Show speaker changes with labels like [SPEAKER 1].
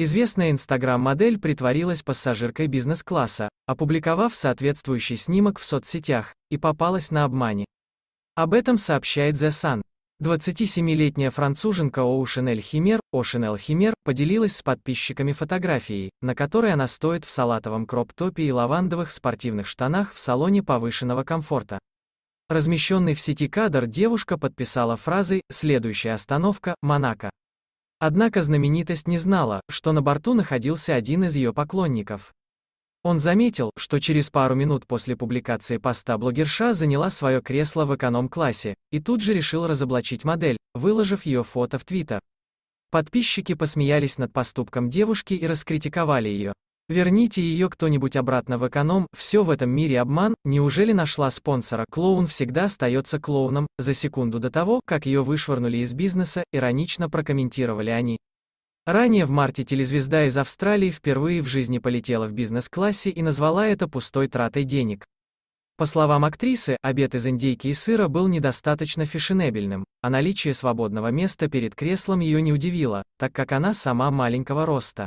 [SPEAKER 1] Известная инстаграм-модель притворилась пассажиркой бизнес-класса, опубликовав соответствующий снимок в соцсетях, и попалась на обмане. Об этом сообщает The Sun. 27-летняя француженка Оушенель Химер, Ошенель Химер, поделилась с подписчиками фотографией, на которой она стоит в салатовом кроп-топе и лавандовых спортивных штанах в салоне повышенного комфорта. Размещенный в сети кадр девушка подписала фразой «Следующая остановка – Монако». Однако знаменитость не знала, что на борту находился один из ее поклонников. Он заметил, что через пару минут после публикации поста блогерша заняла свое кресло в эконом-классе, и тут же решил разоблачить модель, выложив ее фото в Твиттер. Подписчики посмеялись над поступком девушки и раскритиковали ее. Верните ее кто-нибудь обратно в эконом, все в этом мире обман, неужели нашла спонсора? Клоун всегда остается клоуном, за секунду до того, как ее вышвырнули из бизнеса, иронично прокомментировали они. Ранее в марте телезвезда из Австралии впервые в жизни полетела в бизнес-классе и назвала это пустой тратой денег. По словам актрисы, обед из индейки и сыра был недостаточно фешенебельным, а наличие свободного места перед креслом ее не удивило, так как она сама маленького роста.